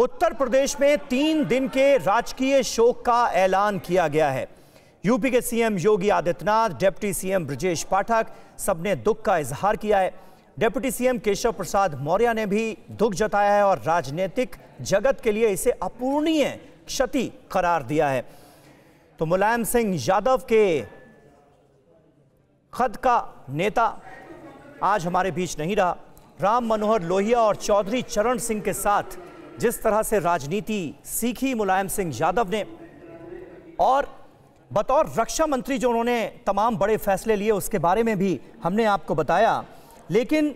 उत्तर प्रदेश में तीन दिन के राजकीय शोक का ऐलान किया गया है यूपी के CM Yogi Adityanath deputy CM Brajesh Pathak सबने दुख का इजहार किया है डिप्टी सीएम केशव प्रसाद मौर्य ने भी दुख जताया है और राजनीतिक जगत के लिए इसे अपूर्णीय क्षति करार दिया है तो मुलायम सिंह यादव के खद का नेता आज हमारे बीच नहीं रहा राम मनोहर लोहिया और चौधरी चरण सिंह के साथ जिस तरह से राजनीति सीखी मुलायम सिंह यादव ने और बतौर रक्षा मंत्री जो उन्होंने तमाम बड़े फैसले लिए उसके बारे में भी हमने आपको बताया लेकिन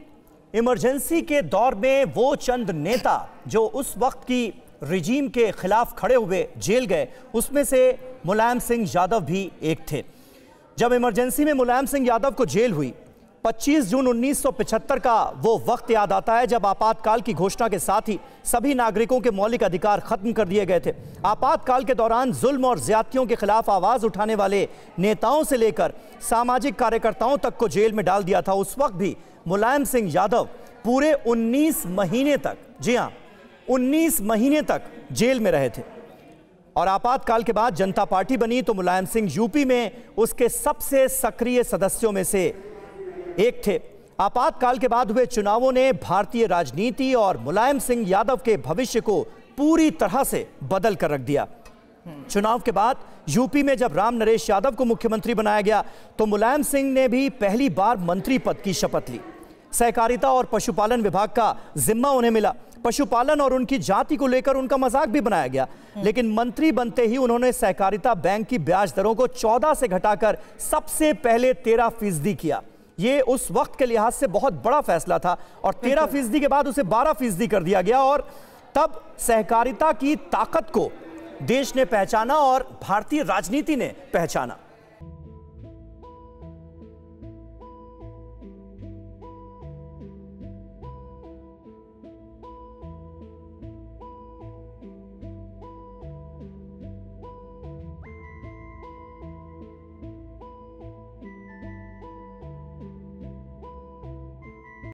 इमरजेंसी के दौर में वो चंद नेता जो उस वक्त की रिजीम के खिलाफ खड़े हुए जेल गए उसमें से मुलायम सिंह यादव भी एक थे जब इमरजेंसी में मुलायम सिंह यादव को जेल हुई 25 जून 1975 का वो वक्त याद आता है जब आपातकाल की घोषणा के साथ ही सभी नागरिकों के मौलिक अधिकार खत्म कर दिए गए थे आपातकाल के दौरान जुल्म और ज्यादतियों के खिलाफ आवाज उठाने वाले नेताओं से लेकर सामाजिक कार्यकर्ताओं तक को जेल में डाल दिया था उस वक्त भी मुलायम सिंह यादव पूरे 19 महीने तक जी हाँ उन्नीस महीने तक जेल में रहे थे और आपातकाल के बाद जनता पार्टी बनी तो मुलायम सिंह यूपी में उसके सबसे सक्रिय सदस्यों में से एक थे आपातकाल के बाद हुए चुनावों ने भारतीय राजनीति और मुलायम सिंह यादव के भविष्य को पूरी तरह से बदल कर रख दिया चुनाव के बाद यूपी में जब राम नरेश यादव को मुख्यमंत्री बनाया गया तो मुलायम सिंह ने भी पहली बार मंत्री पद की शपथ ली सहकारिता और पशुपालन विभाग का जिम्मा उन्हें मिला पशुपालन और उनकी जाति को लेकर उनका मजाक भी बनाया गया लेकिन मंत्री बनते ही उन्होंने सहकारिता बैंक की ब्याज दरों को 14 से घटाकर सबसे पहले 13 फीसदी किया ये उस वक्त के लिहाज से बहुत बड़ा फैसला था और तेरह फीसदी के बाद उसे बारह फीसदी कर दिया गया और तब सहकारिता की ताकत को देश ने पहचाना और भारतीय राजनीति ने पहचाना